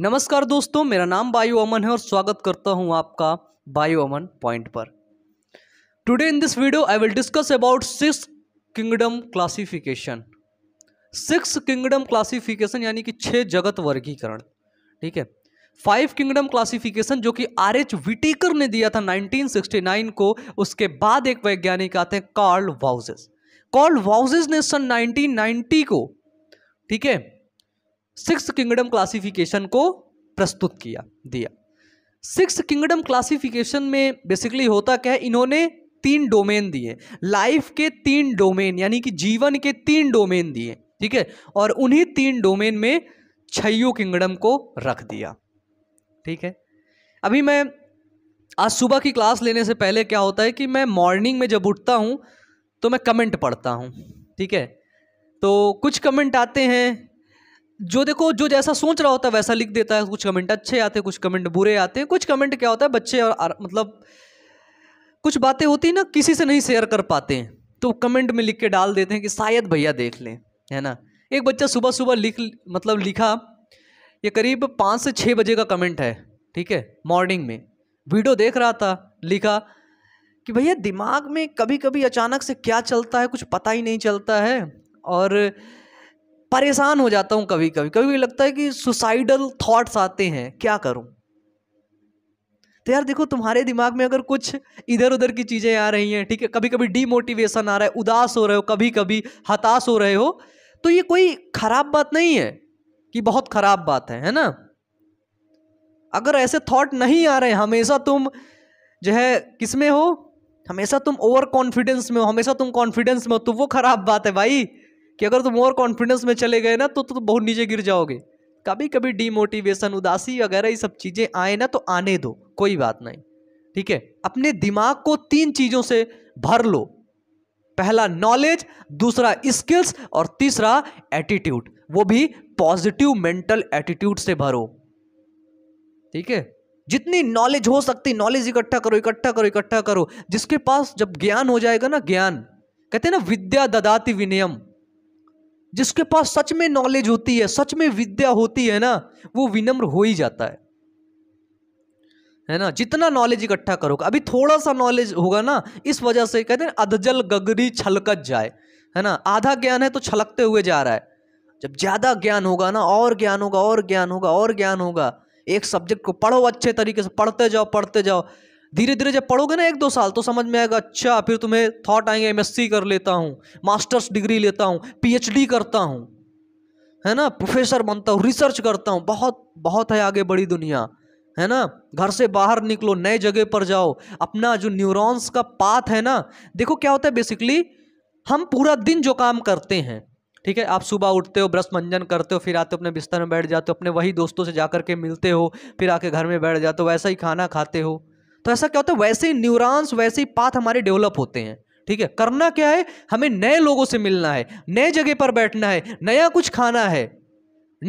नमस्कार दोस्तों मेरा नाम बायो अमन है और स्वागत करता हूं आपका बायो अमन पॉइंट पर today in this video I will discuss about six kingdom classification six kingdom classification यानी कि छह जगत वर्गीकरण ठीक है फाइव किंगडम क्लासिफिकेशन जो कि आर एच विटीकर ने दिया था 1969 को उसके बाद एक वैज्ञानिक आते हैं कार्ल वाउजेस कार्ल वाउजेस ने सन 1990 को ठीक है सिक्स किंगडम क्लासिफिकेशन को प्रस्तुत किया दिया सिक्स किंगडम क्लासिफिकेशन में बेसिकली होता क्या है इन्होंने तीन डोमेन दिए लाइफ के तीन डोमेन यानी कि जीवन के तीन डोमेन दिए ठीक है और उन्हीं तीन डोमेन में छयो किंगडम को रख दिया ठीक है अभी मैं आज सुबह की क्लास लेने से पहले क्या होता है कि मैं मॉर्निंग में जब उठता हूँ तो मैं कमेंट पढ़ता हूँ ठीक है तो कुछ कमेंट आते हैं जो देखो जो जैसा सोच रहा होता है वैसा लिख देता है कुछ कमेंट अच्छे आते हैं कुछ कमेंट बुरे आते हैं कुछ कमेंट क्या होता है बच्चे और, मतलब कुछ बातें होती है ना किसी से नहीं शेयर कर पाते हैं तो कमेंट में लिख के डाल देते हैं कि शायद भैया देख लें है ना एक बच्चा सुबह सुबह लिख मतलब लिखा ये करीब पाँच से छः बजे का कमेंट है ठीक है मॉर्निंग में वीडियो देख रहा था लिखा कि भैया दिमाग में कभी कभी अचानक से क्या चलता है कुछ पता ही नहीं चलता है और परेशान हो जाता हूँ कभी कभी कभी लगता है कि सुसाइडल थॉट्स आते हैं क्या करूँ तो यार देखो तुम्हारे दिमाग में अगर कुछ इधर उधर की चीज़ें आ रही हैं ठीक है कभी कभी डीमोटिवेशन आ रहा है उदास हो रहे हो कभी कभी हताश हो रहे हो तो ये कोई खराब बात नहीं है कि बहुत खराब बात है है ना अगर ऐसे थॉट नहीं आ रहे हमेशा तुम जो है किस में हो हमेशा तुम ओवर कॉन्फिडेंस में हो हमेशा तुम कॉन्फिडेंस में हो तो वो खराब बात है भाई कि अगर तुम और कॉन्फिडेंस में चले गए ना तो तुम तो बहुत नीचे गिर जाओगे कभी कभी डीमोटिवेशन उदासी वगैरह ये सब चीज़ें आए ना तो आने दो कोई बात नहीं ठीक है अपने दिमाग को तीन चीज़ों से भर लो पहला नॉलेज दूसरा स्किल्स और तीसरा एटीट्यूड वो भी पॉजिटिव मेंटल एटीट्यूड से भरो ठीक है जितनी नॉलेज हो सकती नॉलेज इकट्ठा करो इकट्ठा करो इकट्ठा करो जिसके पास जब ज्ञान हो जाएगा ना ज्ञान कहते हैं ना विद्या ददाति विनियम जिसके पास सच में नॉलेज होती है सच में विद्या होती है ना वो विनम्र हो ही जाता है है ना जितना नॉलेज इकट्ठा करोगे अभी थोड़ा सा नॉलेज होगा ना इस वजह से कहते हैं अधजल गगरी छलकत जाए है ना आधा ज्ञान है तो छलकते हुए जा रहा है जब ज़्यादा ज्ञान होगा ना और ज्ञान होगा और ज्ञान होगा और ज्ञान होगा एक सब्जेक्ट को पढ़ो अच्छे तरीके से पढ़ते जाओ पढ़ते जाओ धीरे धीरे जब पढ़ोगे ना एक दो साल तो समझ में आएगा अच्छा फिर तुम्हें थॉट आएंगे एम कर लेता हूँ मास्टर्स डिग्री लेता हूँ पी करता हूँ है ना प्रोफेसर बनता हूँ रिसर्च करता हूँ बहुत बहुत है आगे बड़ी दुनिया है ना घर से बाहर निकलो नए जगह पर जाओ अपना जो न्यूरॉन्स का पाथ है ना देखो क्या होता है बेसिकली हम पूरा दिन जो काम करते हैं ठीक है आप सुबह उठते हो ब्रश मंजन करते हो फिर आते हो अपने बिस्तर में बैठ जाते हो अपने वही दोस्तों से जा कर के मिलते हो फिर आके घर में बैठ जाते हो वैसा ही खाना खाते हो तो ऐसा क्या होता है वैसे ही न्यूरॉन्स वैसे ही पाथ हमारे डेवलप होते हैं ठीक है करना क्या है हमें नए लोगों से मिलना है नए जगह पर बैठना है नया कुछ खाना है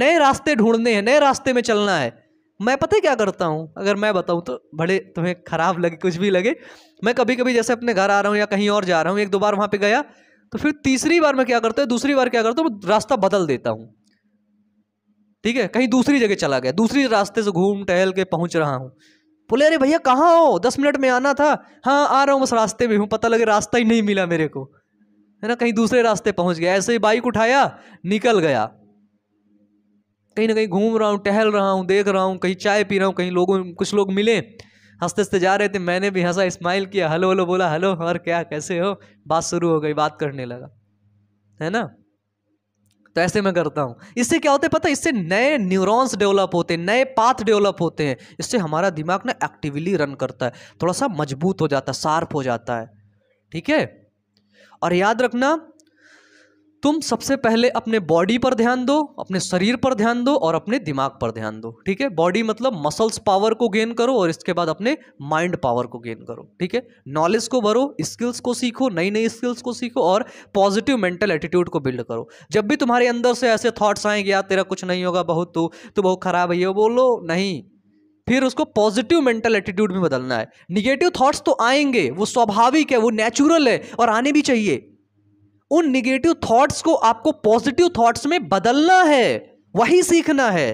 नए रास्ते ढूंढने हैं नए रास्ते में चलना है मैं पता है क्या करता हूँ अगर मैं बताऊँ तो भले तुम्हें ख़राब लगे कुछ भी लगे मैं कभी कभी जैसे अपने घर आ रहा हूँ या कहीं और जा रहा हूँ एक दो बार वहाँ पर गया तो फिर तीसरी बार मैं क्या करता हूँ दूसरी बार क्या करता हूँ रास्ता बदल देता हूँ ठीक है कहीं दूसरी जगह चला गया दूसरी रास्ते से घूम टहल के पहुँच रहा हूँ बोले अरे भैया कहाँ हो दस मिनट में आना था हाँ आ रहा हूँ बस रास्ते में हूँ पता लगे रास्ता ही नहीं मिला मेरे को है ना कहीं दूसरे रास्ते पहुँच गया ऐसे ही बाइक उठाया निकल गया कहीं ना कहीं घूम रहा हूँ टहल रहा हूँ देख रहा हूँ कहीं चाय पी रहा हूँ कहीं लोगों कुछ लोग मिले हंसते हंसते जा रहे थे मैंने भी हंसा स्माइल किया हेलो हेलो बोला हेलो और क्या कैसे हो बात शुरू हो गई बात करने लगा है ना तो ऐसे मैं करता हूँ इससे क्या होता है पता इससे नए न्यूरॉन्स डेवलप होते हैं नए पाथ डेवलप होते हैं इससे हमारा दिमाग ना एक्टिवली रन करता है थोड़ा सा मजबूत हो जाता है शार्प हो जाता है ठीक है और याद रखना तुम सबसे पहले अपने बॉडी पर ध्यान दो अपने शरीर पर ध्यान दो और अपने दिमाग पर ध्यान दो ठीक है बॉडी मतलब मसल्स पावर को गेन करो और इसके बाद अपने माइंड पावर को गेन करो ठीक है नॉलेज को भरो स्किल्स को सीखो नई नई स्किल्स को सीखो और पॉजिटिव मेंटल एटीट्यूड को बिल्ड करो जब भी तुम्हारे अंदर से ऐसे थाट्स आएंगे यार तेरा कुछ नहीं होगा बहुत तो तू बहुत खराब है ये बोलो नहीं फिर उसको पॉजिटिव मेंटल एटीट्यूड में बदलना है निगेटिव थाट्स तो आएंगे वो स्वाभाविक है वो नेचुरल है और आने भी चाहिए उन निगेटिव थॉट्स को आपको पॉजिटिव थॉट्स में बदलना है वही सीखना है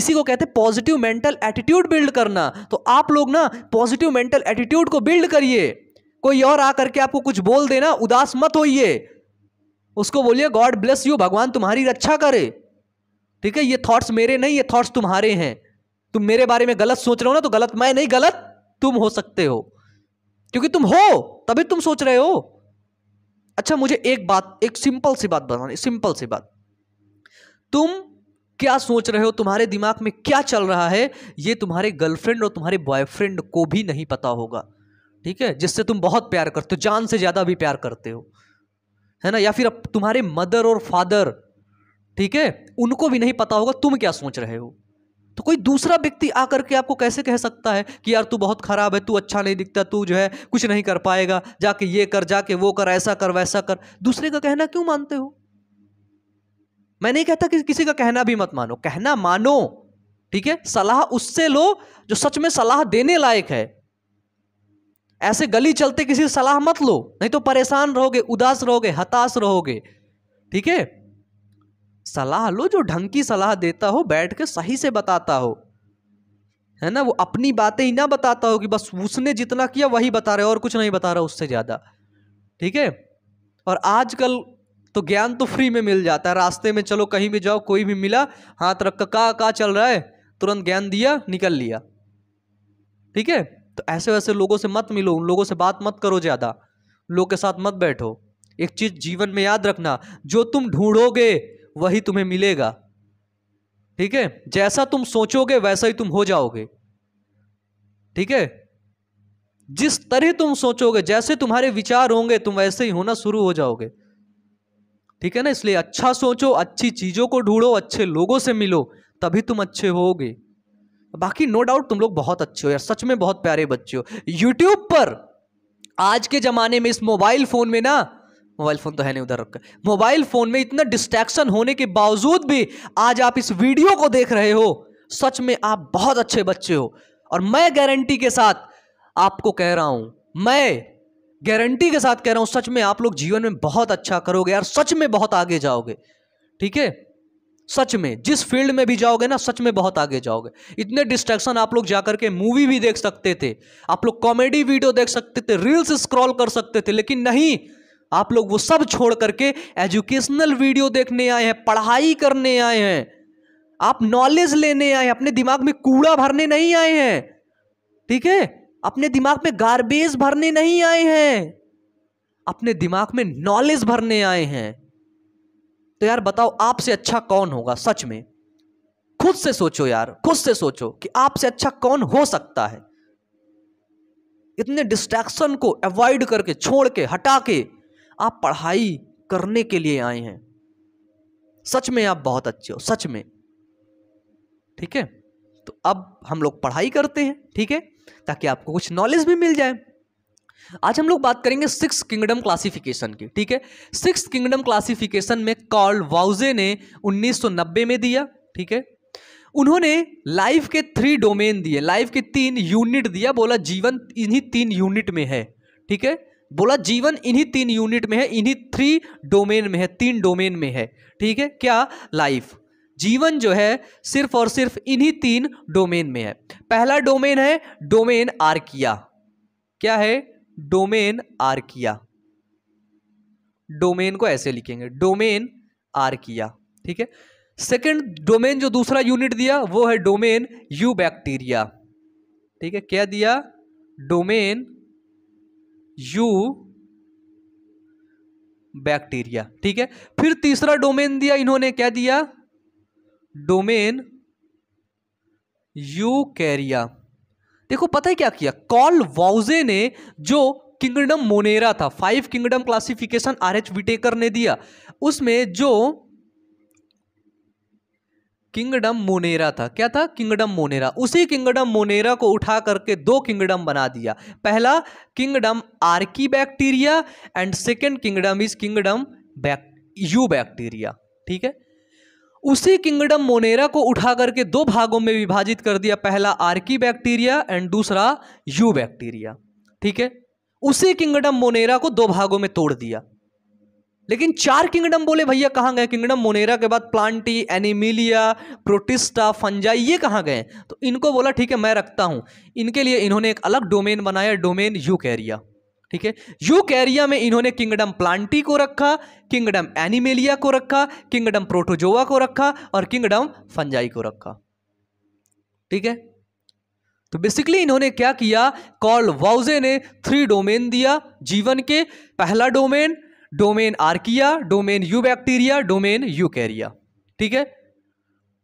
इसी को कहते हैं पॉजिटिव मेंटल एटीट्यूड बिल्ड करना तो आप लोग ना पॉजिटिव मेंटल एटीट्यूड को बिल्ड करिए कोई और आकर के आपको कुछ बोल देना उदास मत होइए उसको बोलिए गॉड ब्लेस यू भगवान तुम्हारी रक्षा करे ठीक है ये थॉट्स मेरे नहीं ये थॉट्स तुम्हारे हैं तुम मेरे बारे में गलत सोच रहे हो ना तो गलत मैं नहीं गलत तुम हो सकते हो क्योंकि तुम हो तभी तुम सोच रहे हो अच्छा मुझे एक बात एक सिंपल सी बात बतानी सिंपल सी बात तुम क्या सोच रहे हो तुम्हारे दिमाग में क्या चल रहा है ये तुम्हारे गर्लफ्रेंड और तुम्हारे बॉयफ्रेंड को भी नहीं पता होगा ठीक है जिससे तुम बहुत प्यार करते हो जान से ज़्यादा भी प्यार करते हो है ना या फिर तुम्हारे मदर और फादर ठीक है उनको भी नहीं पता होगा तुम क्या सोच रहे हो तो कोई दूसरा व्यक्ति आकर के आपको कैसे कह सकता है कि यार तू बहुत ख़राब है तू अच्छा नहीं दिखता तू जो है कुछ नहीं कर पाएगा जाके ये कर जाके वो कर ऐसा कर वैसा कर दूसरे का कहना क्यों मानते हो मैं नहीं कहता कि किसी का कहना भी मत मानो कहना मानो ठीक है सलाह उससे लो जो सच में सलाह देने लायक है ऐसे गली चलते किसी सलाह मत लो नहीं तो परेशान रहोगे उदास रहोगे हताश रहोगे ठीक है सलाह लो जो ढंग की सलाह देता हो बैठ के सही से बताता हो है ना वो अपनी बातें ही ना बताता हो कि बस उसने जितना किया वही बता रहे और कुछ नहीं बता रहा उससे ज़्यादा ठीक है और आजकल तो ज्ञान तो फ्री में मिल जाता है रास्ते में चलो कहीं भी जाओ कोई भी मिला हाथ रख का का चल रहा है तुरंत ज्ञान दिया निकल लिया ठीक है तो ऐसे वैसे लोगों से मत मिलो उन लोगों से बात मत करो ज़्यादा लोग के साथ मत बैठो एक चीज़ जीवन में याद रखना जो तुम ढूंढोगे वही तुम्हें मिलेगा ठीक है जैसा तुम सोचोगे वैसा ही तुम हो जाओगे ठीक है जिस तरह तुम सोचोगे जैसे तुम्हारे विचार होंगे तुम वैसे ही होना शुरू हो जाओगे ठीक है ना इसलिए अच्छा सोचो अच्छी चीज़ों को ढूंढो अच्छे लोगों से मिलो तभी तुम अच्छे होगे बाकी नो डाउट तुम लोग बहुत अच्छे हो यार सच में बहुत प्यारे बच्चे हो यूट्यूब पर आज के ज़माने में इस मोबाइल फ़ोन में ना मोबाइल फ़ोन तो है नहीं उधर रख मोबाइल फ़ोन में इतना डिस्ट्रैक्शन होने के बावजूद भी आज आप इस वीडियो को देख रहे हो सच में आप बहुत अच्छे बच्चे हो और मैं गारंटी के साथ आपको कह रहा हूं मैं गारंटी के साथ कह रहा हूं सच में आप लोग जीवन में बहुत अच्छा करोगे यार सच में बहुत आगे जाओगे ठीक है सच में जिस फील्ड में भी जाओगे ना सच में बहुत आगे जाओगे इतने डिस्ट्रैक्शन आप लोग जाकर के मूवी भी देख सकते थे आप लोग कॉमेडी वीडियो देख सकते थे रील्स स्क्रॉल कर सकते थे लेकिन नहीं आप लोग वो सब छोड़ करके एजुकेशनल वीडियो देखने आए हैं पढ़ाई करने आए हैं आप नॉलेज लेने आए हैं अपने दिमाग में कूड़ा भरने नहीं आए हैं ठीक है अपने दिमाग में गार्बेज भरने नहीं आए हैं अपने दिमाग में नॉलेज भरने आए हैं तो यार बताओ आपसे अच्छा कौन होगा सच में खुद से सोचो यार खुद से सोचो कि आपसे अच्छा कौन हो सकता है इतने डिस्ट्रैक्शन को अवॉइड करके छोड़ के हटा के आप पढ़ाई करने के लिए आए हैं सच में आप बहुत अच्छे हो सच में ठीक है तो अब हम लोग पढ़ाई करते हैं ठीक है ताकि आपको कुछ नॉलेज भी मिल जाए आज हम लोग बात करेंगे सिक्स किंगडम क्लासिफिकेशन की ठीक है सिक्स किंगडम क्लासिफिकेशन में कॉल वाउजे ने 1990 में दिया ठीक है उन्होंने लाइफ के थ्री डोमेन दिए लाइफ के तीन यूनिट दिया बोला जीवन इन्हीं तीन यूनिट में है ठीक है बोला जीवन इन्हीं तीन यूनिट में है इन्हीं थ्री डोमेन में है तीन डोमेन में है ठीक है क्या लाइफ जीवन जो है सिर्फ और सिर्फ इन्हीं तीन डोमेन में है पहला डोमेन है डोमेन आर्किया क्या है डोमेन आर्किया डोमेन को ऐसे लिखेंगे डोमेन आर्किया ठीक है सेकंड डोमेन जो दूसरा यूनिट दिया वो है डोमेन यू बैक्टीरिया ठीक है क्या दिया डोमेन यू बैक्टीरिया ठीक है फिर तीसरा डोमेन दिया इन्होंने क्या दिया डोमेन यू कैरिया देखो पता है क्या किया कॉल वाउजे ने जो किंगडम मोनेरा था five kingdom classification R H Whittaker ने दिया उसमें जो किंगडम मोनेरा था क्या था किंगडम मोनेरा उसी किंगडम मोनेरा को उठा करके दो किंगडम बना दिया पहला kingdom archaebacteria and second kingdom is kingdom back eubacteria ठीक है उसी किंगडम मोनेरा को उठा करके दो भागों में विभाजित कर दिया पहला आर्की बैक्टीरिया एंड दूसरा यू बैक्टीरिया ठीक है उसी किंगडम मोनेरा को दो भागों में तोड़ दिया लेकिन चार किंगडम बोले भैया कहाँ गए किंगडम मोनेरा के बाद प्लांटी एनिमिलिया प्रोटिस्टा फंजाई ये कहाँ गए तो इनको बोला ठीक है मैं रखता हूँ इनके लिए इन्होंने एक अलग डोमेन बनाया डोमेन यू कैरिया ठीक है यू कैरिया में इन्होंने किंगडम प्लांटी को रखा किंगडम एनिमेलिया को रखा किंगडम प्रोटोजोआ को रखा और किंगडम फंजाई को रखा ठीक है तो बेसिकली इन्होंने क्या किया कॉल वाउजे ने थ्री डोमेन दिया जीवन के पहला domain domain archaea domain eubacteria domain eukarya ठीक है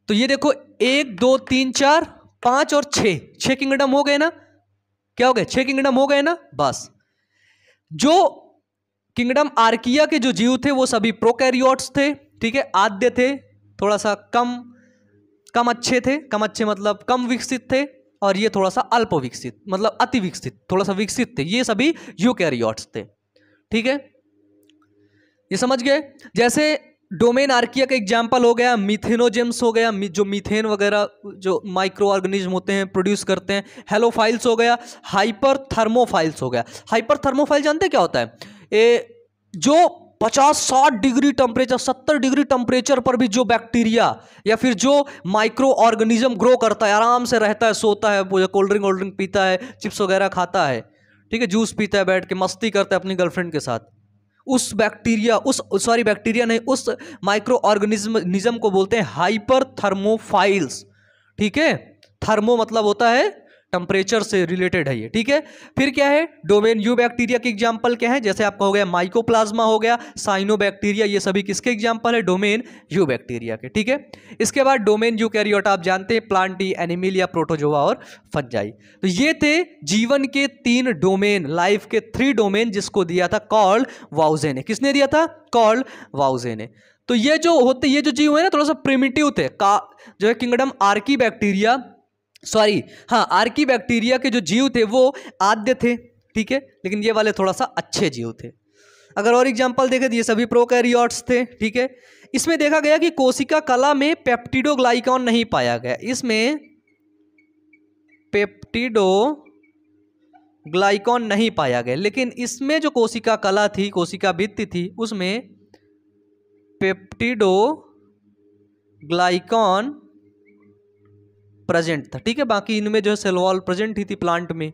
तो ये देखो एक दो तीन चार पाँच और छ छ किंगडम हो गए ना क्या हो गए छः किंगडम हो गए ना बस जो किंगडम आर्किया के जो जीव थे वो सभी प्रोकैरियोट्स थे ठीक है आद्य थे थोड़ा सा कम कम अच्छे थे कम अच्छे मतलब कम विकसित थे और ये थोड़ा सा अल्प विकसित मतलब अति विकसित थोड़ा सा विकसित थे ये सभी यूकैरियोट्स थे ठीक है ये समझ गए जैसे डोमेन आर्किया का एग्जाम्पल हो गया मिथेनोजेम्स हो गया जो मीथेन वगैरह जो माइक्रो ऑर्गेनिज्म होते हैं प्रोड्यूस करते हैं हेलोफाइल्स हो गया हाइपर थर्मोफाइल्स हो गया हाइपर थर्मोफाइल जानते क्या होता है ए, जो पचास साठ डिग्री टेम्परेचर सत्तर डिग्री टेम्परेचर पर भी जो बैक्टीरिया या फिर जो माइक्रो ऑर्गेनिज्म ग्रो करता है आराम से रहता है सोता है कोल्ड ड्रिंक वोल्ड ड्रिंक पीता है चिप्स वगैरह खाता है ठीक है जूस पीता है बैठ के मस्ती करता है अपनी गर्लफ्रेंड के साथ उस बैक्टीरिया उस सॉरी बैक्टीरिया नहीं उस माइक्रो ऑर्गेनिज्म को बोलते हैं हाइपर थर्मोफाइल्स ठीक है थर्मो मतलब होता है टेम्परेचर से रिलेटेड है ये ठीक है फिर क्या है डोमेन यू बैक्टीरिया के एग्जाम्पल क्या है जैसे आपका हो गया माइकोप्लाज्मा हो गया साइनो बैक्टीरिया ये सभी किसके एग्जाम्पल है डोमेन यू बैक्टीरिया के ठीक है इसके बाद डोमेन यू कैरियोट आप जानते हैं प्लांटी या प्रोटोजोवा और फंजाई तो ये थे जीवन के तीन डोमेन लाइफ के थ्री डोमेन जिसको दिया था कॉल्ड वाउजे ने किसने दिया था कॉल्ड वाउजे ने तो ये जो होते ये जो जीव है ना थोड़ा सा प्रिमिटिव थे का जो है किंगडम आर्की बैक्टीरिया सॉरी हाँ आर्की बैक्टीरिया के जो जीव थे वो आद्य थे ठीक है लेकिन ये वाले थोड़ा सा अच्छे जीव थे अगर और एग्जाम्पल देखें तो ये सभी प्रोकैरियोट्स थे ठीक है इसमें देखा गया कि कोशिका कला में पेप्टिडोग्लाइकॉन नहीं पाया गया इसमें पेप्टिडो ग्लाइकॉन नहीं पाया गया लेकिन इसमें जो कोशिका कला थी कोशिका भित्ति थी उसमें पेप्टिडो ग्लाइकॉन प्रेजेंट था ठीक है बाकी इनमें जो है सेलवॉल प्रेजेंट ही थी प्लांट में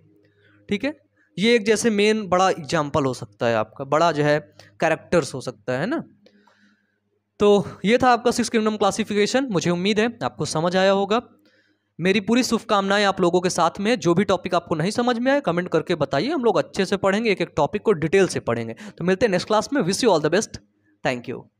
ठीक है ये एक जैसे मेन बड़ा एग्जाम्पल हो सकता है आपका बड़ा जो है कैरेक्टर्स हो सकता है ना तो ये था आपका सिक्स किंगडम क्लासिफिकेशन मुझे उम्मीद है आपको समझ आया होगा मेरी पूरी शुभकामनाएं आप लोगों के साथ में जो भी टॉपिक आपको नहीं समझ में आए कमेंट करके बताइए हम लोग अच्छे से पढ़ेंगे एक एक टॉपिक को डिटेल से पढ़ेंगे तो मिलते हैं नेक्स्ट क्लास में wish you all the best thank you